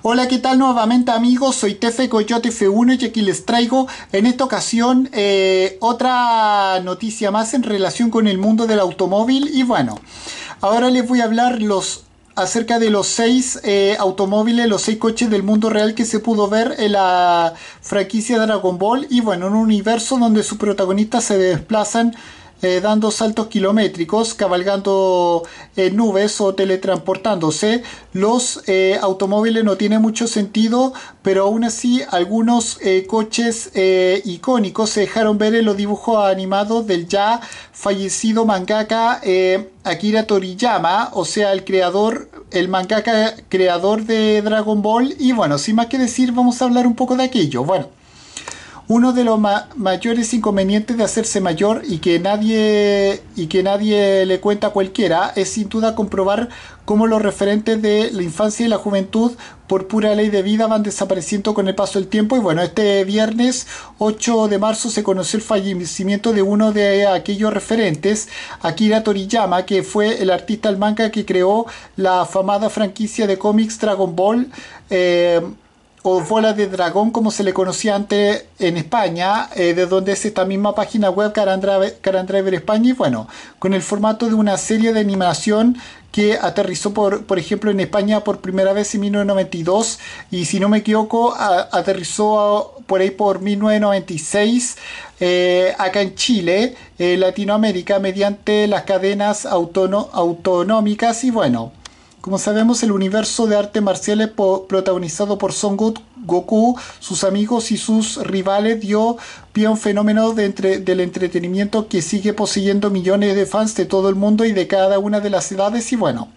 Hola, ¿qué tal nuevamente amigos? Soy Tefe Coyote F1 y aquí les traigo en esta ocasión eh, otra noticia más en relación con el mundo del automóvil. Y bueno, ahora les voy a hablar los acerca de los seis eh, automóviles, los seis coches del mundo real que se pudo ver en la franquicia Dragon Ball y bueno, un universo donde sus protagonistas se desplazan eh, dando saltos kilométricos, cabalgando en eh, nubes o teletransportándose. Los eh, automóviles no tienen mucho sentido, pero aún así algunos coches icónicos se dejaron ver en los dibujos animados del ya fallecido mangaka Akira Toriyama, o sea, el creador, el mangaka creador de Dragon Ball. Y bueno, sin más que decir, vamos a hablar un poco de aquello. Bueno uno de los mayores inconvenientes de hacerse mayor y que nadie y que nadie le cuenta a cualquiera es sin duda comprobar cómo los referentes de la infancia y la juventud por pura ley de vida van desapareciendo con el paso del tiempo y bueno, este viernes 8 de marzo se conoció el fallecimiento de uno de aquellos referentes, Akira Toriyama, que fue el artista al manga que creó la afamada franquicia de cómics Dragon Ball. Eh, o bola de dragón como se le conocía antes en España, eh, de donde es esta misma página web Carandriver España y bueno, con el formato de una serie de animación que aterrizó por, por ejemplo en España por primera vez en 1992 y si no me equivoco aterrizó por ahí por 1996 eh, acá en Chile, eh, Latinoamérica mediante las cadenas autonómicas y bueno. Como sabemos, el universo de arte marciales protagonizado por Son Goku, sus amigos y sus rivales dio pie a un fenómeno del entretenimiento que sigue poseyendo millones de fans de todo el mundo y de cada una de las ciudades. y bueno,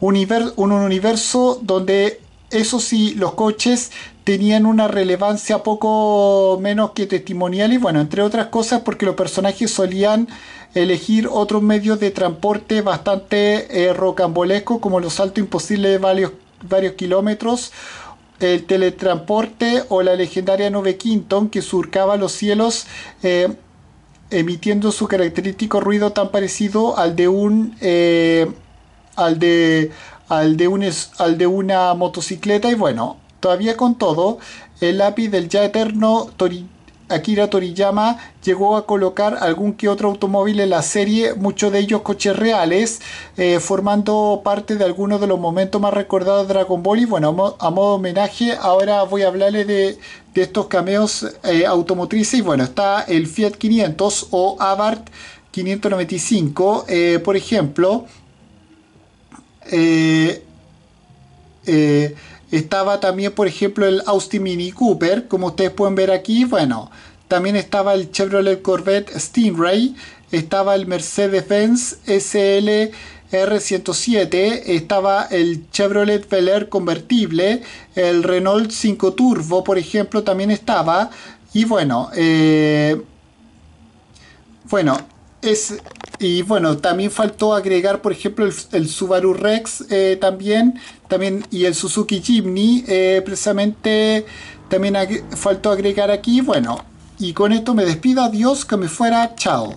un universo donde eso sí, los coches tenían una relevancia poco menos que testimonial y bueno, entre otras cosas porque los personajes solían elegir otros medios de transporte bastante rocambolescos, eh, rocambolesco como los saltos imposibles de varios, kilómetros el teletransporte o la legendaria Nove Quinton que surcaba los cielos eh, emitiendo su característico ruido tan parecido al de un eh, al de al de un al de una motocicleta y bueno todavía con todo el lápiz del ya eterno Torino. Akira Toriyama llegó a colocar algún que otro automóvil en la serie, muchos de ellos coches reales, eh, formando parte de algunos de los momentos más recordados de Dragon Ball. Y bueno, a modo homenaje, ahora voy a hablarles de, estos cameos eh, automotrices. Y bueno, está el Fiat 500 o Abarth 595, eh, por ejemplo. Estaba también, por ejemplo, el Austin Mini Cooper, como ustedes pueden ver aquí, bueno. También estaba el Chevrolet Corvette Stingray, estaba el Mercedes-Benz slr 107 estaba el Chevrolet Bel convertible, el Renault 5 Turbo, por ejemplo, también estaba. Y bueno, eh, bueno, es y bueno, también faltó agregar, por ejemplo, el, Subaru Rex eh, también, también, y el Suzuki Jimny, eh, precisamente también faltó agregar aquí. Bueno, y con esto me despido, adiós, que me fuera, chao.